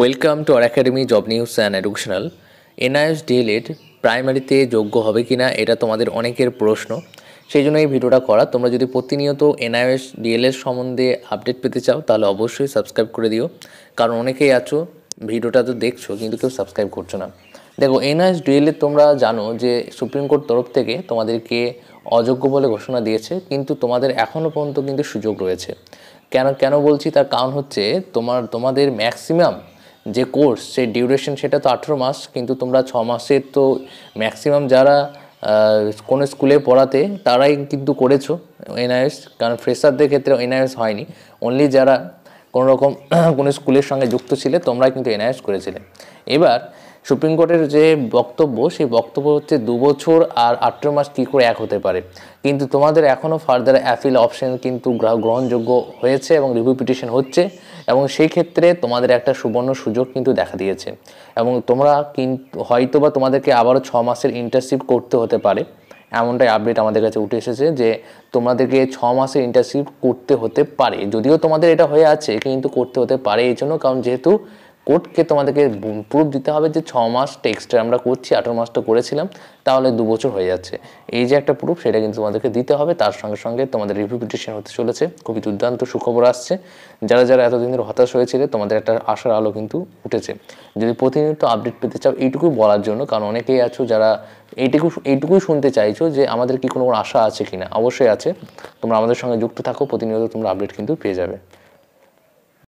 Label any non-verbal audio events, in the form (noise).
welcome to R academy job news and educational NIS DElEd প্রাইমারিতে যোগ্য হবে কি না এটা তোমাদের অনেকের প্রশ্ন সেই জন্য এই ভিডিওটা করা তোমরা যদি প্রতিনিয়ত এনআইএস ডিএলএস সম্বন্ধে আপডেট পেতে চাও তাহলে অবশ্যই সাবস্ক্রাইব করে দিও কারণ অনেকেই আছো ভিডিওটা তো দেখছো কিন্তু কেউ সাবস্ক্রাইব করছো না দেখো এনআইএস ডিএলএ তোমরা জানো যে সুপ্রিম কোর্ট তরফ থেকে তোমাদেরকে অযোগ্য বলে ঘোষণা দিয়েছে কিন্তু তোমাদের এখনও পর্যন্ত কিন্তু সুযোগ রয়েছে কেন কেন বলছি তার কারণ হচ্ছে তোমার তোমাদের ম্যাক্সিমাম যে কোর্স সেই ডিউরেশন সেটা তো আঠেরো মাস কিন্তু তোমরা ছ মাসের তো ম্যাক্সিমাম যারা কোনো স্কুলে পড়াতে তারাই কিন্তু করেছো এনআইএস কারণ ফ্রেশারদের ক্ষেত্রে এনআইএস হয়নি অনলি যারা (clears throat) কোনো রকম কোনো স্কুলের সঙ্গে যুক্ত ছিলে তোমরা কিন্তু এনআইএস করেছিলে এবার সুপ্রিম কোর্টের যে বক্তব্য সেই বক্তব্য হচ্ছে দু বছর আর আঠেরো মাস কী করে এক হতে পারে কিন্তু তোমাদের এখনও ফার্দার অ্যাপিল অপশন কিন্তু গ্রহণযোগ্য হয়েছে এবং রিভিউ পিটিশন হচ্ছে এবং সেই ক্ষেত্রে তোমাদের একটা সুবর্ণ সুযোগ কিন্তু দেখা দিয়েছে এবং তোমরা কিন্তু হয়তো বা তোমাদেরকে আবারও ছ মাসের ইন্টার্নশিপ করতে হতে পারে এমনটাই আপডেট আমাদের কাছে উঠে এসেছে যে তোমাদেরকে ছ মাসের ইন্টার্নশিপ করতে হতে পারে যদিও তোমাদের এটা হয়ে আছে কিন্তু করতে হতে পারে এই জন্য কারণ যেহেতু কোর্টকে তোমাদেরকে প্রুফ দিতে হবে যে ছ মাস টেক্সটে আমরা করছি আঠেরো মাসটা করেছিলাম তাহলে দু বছর হয়ে যাচ্ছে এই যে একটা প্রুফ সেটা কিন্তু তোমাদেরকে দিতে হবে তার সঙ্গে সঙ্গে তোমাদের রিভিউ পিটিশন হতে চলেছে খুবই দুর্দান্ত সুখবর আসছে যারা যারা এতদিন ধরে হতাশ হয়েছিল তোমাদের একটা আশার আলো কিন্তু উঠেছে যদি প্রতিনিয়ত আপডেট পেতে চাও এইটুকুই বলার জন্য কারণ অনেকেই আছো যারা এইটুকু এইটুকুই শুনতে চাইছো যে আমাদের কি কোনো আশা আছে কি না অবশ্যই আছে তোমরা আমাদের সঙ্গে যুক্ত থাকো প্রতিনিয়ত তোমরা আপডেট কিন্তু পেয়ে যাবে